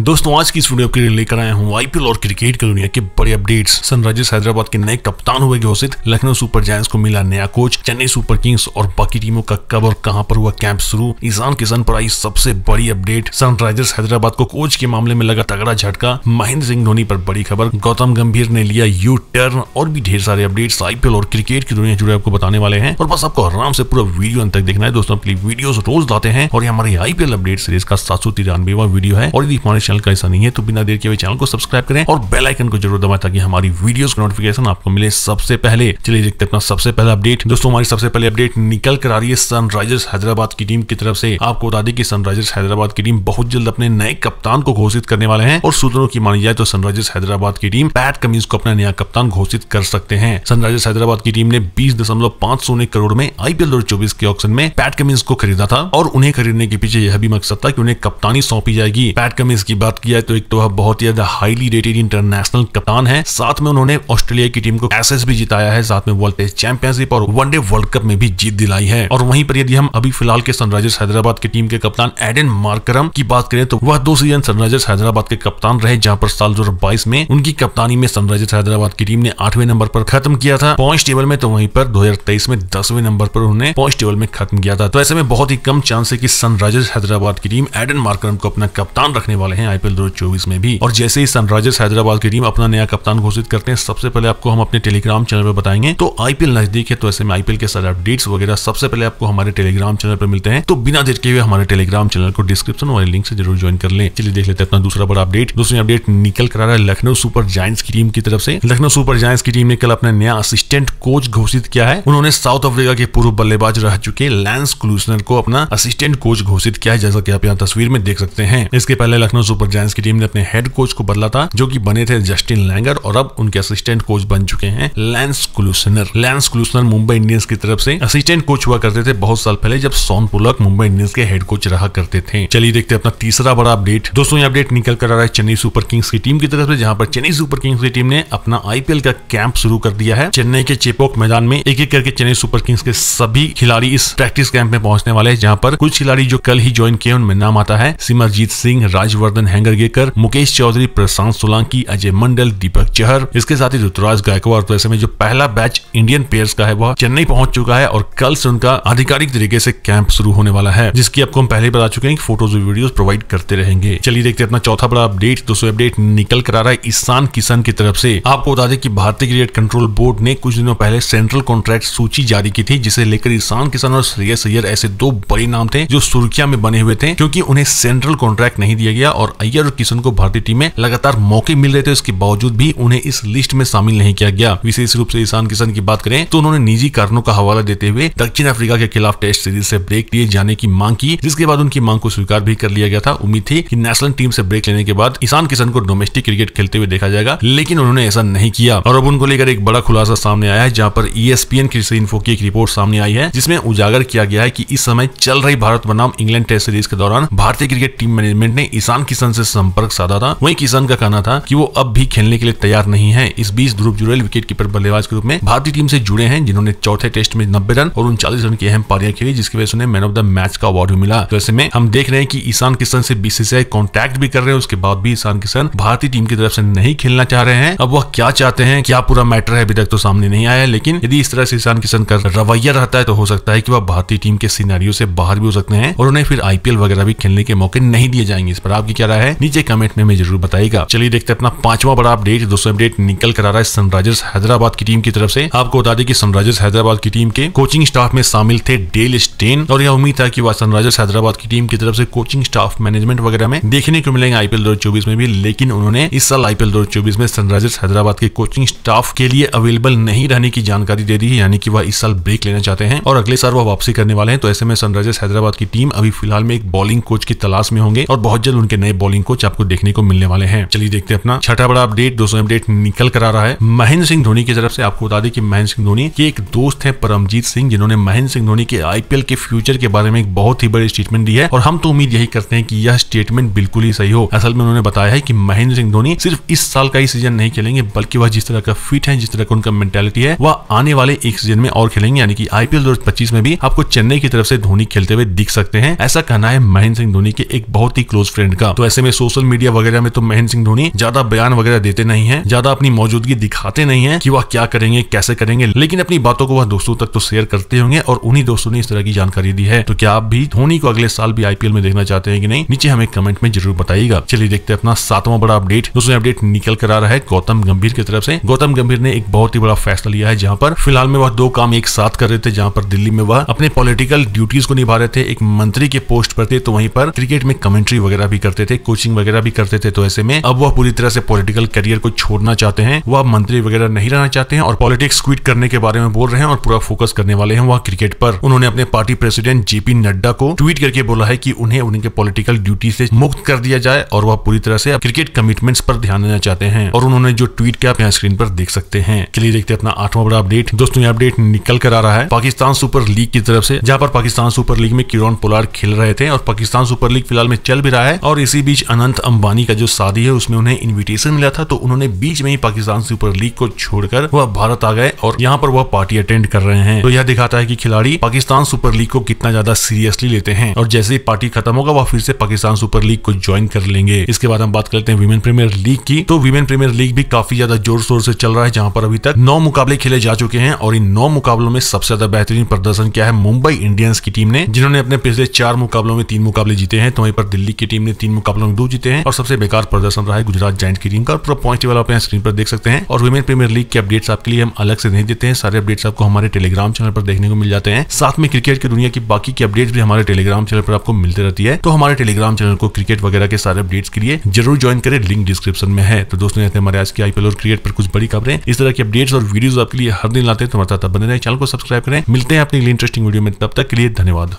दोस्तों आज की इस वीडियो के लिए लेकर आया हूँ आईपीएल और क्रिकेट की दुनिया के बड़े अपडेट्स सनराइजर्स हैदराबाद के नए कप्तान हुए घोषित लखनऊ सुपर जायंट्स को मिला नया कोच चेन्नई सुपर किंग्स और बाकी टीमों का कब और कहां पर हुआ कैंप शुरू ईशान किशन पर आई सबसे बड़ी अपडेट सनराइजर्स हैदराबाद को कोच के मामले में लगा तगड़ा झटका महेंद्र सिंह धोनी पर बड़ी खबर गौतम गंभीर ने लिया यू टर्न और भी ढेर सारे अपडेट्स आईपीएल और क्रिकेट की दुनिया जुड़े आपको बताने वाले हैं और बस आपको आराम से पूरा वीडियो अंत तक देखना है दोस्तों अपनी वीडियो रोज लाते हैं और ये हमारे आईपीएल अपडेट सीरीज का सात सौ तिरानवे वीडियो है और यदि हमारे हमारे चैनल का ऐसा नहीं है तो बिना देर के हुए चैनल को सब्सक्राइब करें और बेल आइकन को जरूर दबाएं ताकि हमारी वीडियोस का नोटिफिकेशन आपको मिले सबसे पहले चलिए देखते अपना सबसे पहला अपडेट दोस्तों हमारी सबसे पहले अपडेट निकल कर आ रही है सनराइजर्स हैदराबाद की टीम की तरफ से आपको बता दें कि सनराइजर्स हैदराबाद की टीम बहुत जल्द अपने नए कप्तान को घोषित करने वाले हैं और सूत्रों की मानी जाए तो सनराइजर्स हैदराबाद की टीम पैट कमिंस को अपना नया कप्तान घोषित कर सकते हैं सनराइजर्स हैदराबाद की टीम ने बीस दशमलव पांच सोने करोड़ में आईपीएल दो चौबीस के ऑक्शन में पैट कमिंस को खरीदा था और उन्हें खरीदने के पीछे यह भी मकसद था कि उन्हें कप्तानी सौंपी जाएगी पैट कमिंस की बात किया तो एक तो वह बहुत ही ज्यादा हाईली रेटेड इंटरनेशनल कप्तान है साथ में उन्होंने ऑस्ट्रेलिया की टीम को एसेस भी जिताया है साथ में वर्ल्ड टेस्ट चैंपियनशिप और वनडे वर्ल्ड कप में भी जीत दिलाई है और वहीं पर यदि हम अभी फिलहाल के सनराइजर्स हैदराबाद की टीम के कप्तान एडन मार्करम की बात करें तो वह दो सीजन सनराइजर्स हैदराबाद के कप्तान रहे जहाँ पर साल दो में उनकी कप्तानी में सनराइजर्स हैदराबाद की टीम ने आठवें नंबर पर खत्म किया था पॉइंट टेबल में तो वहीं पर 2023 में दसवें नंबर पर उन्होंने पॉइंट टेबल में खत्म किया था तो ऐसे में बहुत ही कम चांस है कि सनराइजर्स हैदराबाद की टीम एडन मार्करम को अपना कप्तान रखने वाले हैं हैं आईपीएल दो चौबीस में भी और जैसे ही सनराइजर्स हैदराबाद की टीम अपना नया कप्तान घोषित करते हैं सबसे पहले आपको हम अपने टेलीग्राम चैनल पर बताएंगे तो आईपीएल नजदीक है तो ऐसे में आईपीएल के सारे अपडेट्स वगैरह सबसे पहले आपको हमारे टेलीग्राम चैनल पर मिलते हैं तो बिना देर के हुए हमारे टेलीग्राम चैनल को डिस्क्रिप्शन वाले लिंक से जरूर ज्वाइन कर लें चलिए देख लेते हैं अपना दूसरा बड़ा अपडेट दूसरी अपडेट निकल कर रहा है लखनऊ सुपर जायंट्स की टीम की तरफ से लखनऊ सुपर जायंट्स की टीम ने कल अपना नया असिस्टेंट कोच घोषित किया है उन्होंने साउथ अफ्रीका के पूर्व बल्लेबाज रह चुके लैंस क्लूसनर को अपना असिस्टेंट कोच घोषित किया है जैसा की आप यहाँ तस्वीर में देख सकते हैं इसके पहले लखनऊ सुपर जायंट्स की टीम ने अपने हेड कोच को बदला था जो कि बने थे जस्टिन लैंगर और अब उनके असिस्टेंट कोच बन चुके हैं Lance Klusener Lance Klusener Mumbai Indians की तरफ से असिस्टेंट कोच हुआ करते थे बहुत साल पहले जब सोन पुलक मुंबई इंडियंस के हेड कोच रहा करते थे चलिए देखते अपना तीसरा बड़ा अपडेट दोस्तों ये अपडेट निकल कर आ रहा है चेन्नई सुपर किंग्स की टीम की तरफ से जहां पर चेन्नई सुपर किंग्स की टीम ने अपना आईपीएल का कैंप शुरू कर दिया है चेन्नई के चेपोक मैदान में एक एक करके चेन्नई सुपर किंग्स के सभी खिलाड़ी इस प्रैक्टिस कैंप में पहुंचने वाले हैं जहां पर कुछ खिलाड़ी जो कल ही ज्वाइन किए उनमें नाम आता है सिमरजीत सिंह राजवर्धन चेतन हैंगरगेकर मुकेश चौधरी प्रशांत सोलंकी अजय मंडल दीपक चहर इसके साथ ही ऋतुराज गायकवाड़ तो ऐसे में जो पहला बैच इंडियन प्लेयर्स का है वह चेन्नई पहुंच चुका है और कल से उनका आधिकारिक तरीके से कैंप शुरू होने वाला है जिसकी आपको हम पहले बता चुके हैं फोटोज और वीडियो प्रोवाइड करते रहेंगे चलिए देखते हैं अपना चौथा बड़ा अपडेट दोस्तों अपडेट निकल कर आ रहा है ईशान किशन की तरफ से आपको बता दें कि भारतीय क्रिकेट कंट्रोल बोर्ड ने कुछ दिनों पहले सेंट्रल कॉन्ट्रैक्ट सूची जारी की थी जिसे लेकर ईशान किशन और श्रेयस अय्यर ऐसे दो बड़े नाम थे जो सुर्खिया में बने हुए थे क्योंकि उन्हें सेंट्रल कॉन्ट्रैक्ट नहीं दिया गया और और अय्यर और किशन को भारतीय टीम में लगातार मौके मिल रहे थे उसके बावजूद भी उन्हें इस लिस्ट में शामिल नहीं किया गया विशेष रूप से ईशान किशन की बात करें तो उन्होंने निजी कारणों का हवाला देते हुए दक्षिण अफ्रीका के खिलाफ टेस्ट सीरीज से ब्रेक लिए जाने की मांग की जिसके बाद उनकी मांग को स्वीकार भी कर लिया गया था उम्मीद थी कि नेशनल टीम से ब्रेक लेने के बाद ईशान किशन को डोमेस्टिक क्रिकेट खेलते हुए देखा जाएगा लेकिन उन्होंने ऐसा नहीं किया और अब उनको लेकर एक बड़ा खुलासा सामने आया है जहाँ पर ईएसपीएन कृषि इन्फो की एक रिपोर्ट सामने आई है जिसमें उजागर किया गया है कि इस समय चल रही भारत बनाम इंग्लैंड टेस्ट सीरीज के दौरान भारतीय क्रिकेट टीम मैनेजमेंट ने ईशान किशन किशन से संपर्क साधा था वहीं किशन का कहना था कि वो अब भी खेलने के लिए तैयार नहीं है इस बीच ध्रुव जुरेल विकेट कीपर बल्लेबाज के रूप में भारतीय टीम से जुड़े हैं जिन्होंने चौथे टेस्ट में नब्बे रन और उनचालीस रन की अहम पारियां खेली जिसकी वजह से उन्हें मैन ऑफ द मैच का अवार्ड भी मिला तो ऐसे में हम देख रहे हैं कि ईशान किशन से बीसीसीआई कॉन्टैक्ट भी कर रहे हैं उसके बाद भी ईशान किशन भारतीय टीम की तरफ से नहीं खेलना चाह रहे हैं अब वह क्या चाहते हैं क्या पूरा मैटर है अभी तक तो सामने नहीं आया लेकिन यदि इस तरह से ईशान किशन का रवैया रहता है तो हो सकता है कि वह भारतीय टीम के सीनारियों से बाहर भी हो सकते हैं और उन्हें फिर आईपीएल वगैरह भी खेलने के मौके नहीं दिए जाएंगे इस पर आपकी क्या रहा है नीचे कमेंट में जरूर बताएगा चलिए देखते हैं अपना पांचवा बड़ा अपडेट दोस्तों अपडेट निकल कर आ रहा है सनराइजर्स हैदराबाद की टीम की तरफ से आपको बता दें कि सनराइजर्स हैदराबाद की टीम के कोचिंग स्टाफ में शामिल थे डेल स्टेन और यह उम्मीद था कि वह सनराइजर्स हैदराबाद की टीम की तरफ से कोचिंग स्टाफ मैनेजमेंट वगैरह में देखने को मिलेंगे आईपीएल दो में भी लेकिन उन्होंने इस साल आईपीएल दो में सनराइजर्स हैदराबाद के कोचिंग स्टाफ के लिए अवेलेबल नहीं रहने की जानकारी दे दी है यानी कि वह इस साल ब्रेक लेना चाहते हैं और अगले साल वह वापसी करने वाले हैं तो ऐसे में सनराइजर्स हैदराबाद की टीम अभी फिलहाल में एक बॉलिंग कोच की तलाश में होंगे और बहुत जल्द उनके नए नए बॉलिंग कोच आपको देखने को मिलने वाले हैं चलिए देखते हैं अपना छठा बड़ा अपडेट दोस्तों अपडेट निकल कर आ रहा है महेंद्र सिंह धोनी की तरफ से आपको बता दें कि महेंद्र सिंह धोनी के एक दोस्त है परमजीत सिंह जिन्होंने महेंद्र सिंह धोनी के आईपीएल के फ्यूचर के बारे में एक बहुत ही बड़ी स्टेटमेंट दी है और हम तो उम्मीद यही करते हैं कि यह स्टेटमेंट बिल्कुल ही सही हो असल में उन्होंने बताया है कि महेंद्र सिंह धोनी सिर्फ इस साल का ही सीजन नहीं खेलेंगे बल्कि वह जिस तरह का फिट है जिस तरह का उनका मेंटेलिटी है वह आने वाले एक सीजन में और खेलेंगे यानी कि आईपीएल दो में भी आपको चेन्नई की तरफ से धोनी खेलते हुए दिख सकते हैं ऐसा कहना है महेंद्र सिंह धोनी के एक बहुत ही क्लोज फ्रेंड का तो तो ऐसे में सोशल मीडिया वगैरह में तो महेंद्र सिंह धोनी ज्यादा बयान वगैरह देते नहीं है ज्यादा अपनी मौजूदगी दिखाते नहीं है कि वह क्या करेंगे कैसे करेंगे लेकिन अपनी बातों को वह दोस्तों तक तो शेयर करते होंगे और उन्हीं दोस्तों ने इस तरह की जानकारी दी है तो क्या आप भी धोनी को अगले साल भी आईपीएल में देखना चाहते हैं कि नहीं नीचे हमें कमेंट में जरूर बताइएगा चलिए देखते हैं अपना सातवां बड़ा अपडेट दोस्तों अपडेट निकल कर आ रहा है गौतम गंभीर की तरफ से गौतम गंभीर ने एक बहुत ही बड़ा फैसला लिया है जहां पर फिलहाल में वह दो काम एक साथ कर रहे थे जहां पर दिल्ली में वह अपने पॉलिटिकल ड्यूटीज को निभा रहे थे एक मंत्री के पोस्ट पर थे तो वहीं पर क्रिकेट में कमेंट्री वगैरह भी करते थे थे कोचिंग वगैरह भी करते थे तो ऐसे में अब वह पूरी तरह से पॉलिटिकल करियर को छोड़ना चाहते हैं वह मंत्री वगैरह नहीं रहना चाहते हैं और पॉलिटिक्स क्विट करने के बारे में बोल रहे हैं और पूरा फोकस करने वाले हैं वह क्रिकेट पर उन्होंने अपने पार्टी प्रेसिडेंट जेपी नड्डा को ट्वीट करके बोला है की उन्हें उनके पॉलिटिकल ड्यूटी से मुक्त कर दिया जाए और वह पूरी तरह से क्रिकेट कमिटमेंट्स पर ध्यान देना चाहते हैं और उन्होंने जो ट्वीट किया आप यहाँ स्क्रीन पर देख सकते हैं चलिए देखते हैं अपना आठवां बड़ा अपडेट दोस्तों ये अपडेट निकल कर आ रहा है पाकिस्तान सुपर लीग की तरफ से जहाँ पर पाकिस्तान सुपर लीग में किरण पोलार्ड खेल रहे थे और पाकिस्तान सुपर लीग फिलहाल में चल भी रहा है और इसी इसी बीच अनंत अंबानी का जो शादी है उसमें उन्हें इन्विटेशन मिला था तो उन्होंने बीच में ही पाकिस्तान सुपर लीग को छोड़कर वह भारत आ गए और यहाँ पर वह पार्टी अटेंड कर रहे हैं तो यह दिखाता है की खिलाड़ी पाकिस्तान सुपर लीग को कितना ज्यादा सीरियसली लेते हैं और जैसे ही पार्टी खत्म होगा वह फिर से पाकिस्तान सुपर लीग को ज्वाइन कर लेंगे इसके बाद हम बात करते हैं वीमेन प्रीमियर लीग की तो वीमेन प्रीमियर लीग भी काफी ज्यादा जोर शोर से चल रहा है जहाँ पर अभी तक नौ मुकाबले खेले जा चुके हैं और इन नौ मुकाबलों में सबसे ज्यादा बेहतरीन प्रदर्शन किया है मुंबई इंडियंस की टीम ने जिन्होंने अपने पिछले चार मुकाबलों में तीन मुकाबले जीते हैं तो वहीं पर दिल्ली की टीम ने तीन मुकाबले मुकाबलों में दो जीते हैं और सबसे बेकार प्रदर्शन रहा है गुजरात जॉइंट की टीम का पूरा पॉइंट आप यहाँ स्क्रीन पर देख सकते हैं और वुमेन प्रीमियर लीग के अपडेट्स आपके लिए हम अलग से नहीं देते हैं सारे अपडेट्स आपको हमारे टेलीग्राम चैनल पर देखने को मिल जाते हैं साथ में क्रिकेट की दुनिया की बाकी की अपडेट्स भी हमारे टेलीग्राम चैनल पर आपको मिलते रहती है तो हमारे टेलीग्राम चैनल को क्रिकेट वगैरह के सारे अपडेट्स के लिए जरूर ज्वाइन करें लिंक डिस्क्रिप्शन में है तो दोस्तों हमारे आज की आईपीएल और क्रिकेट पर कुछ बड़ी खबरें इस तरह की अपडेट्स और वीडियो आपके लिए हर दिन लाते हैं तो हमारे साथ बने रहे चैनल को सब्सक्राइब करें मिलते हैं अपनी इंटरेस्टिंग वीडियो में तब तक के लिए धन्यवाद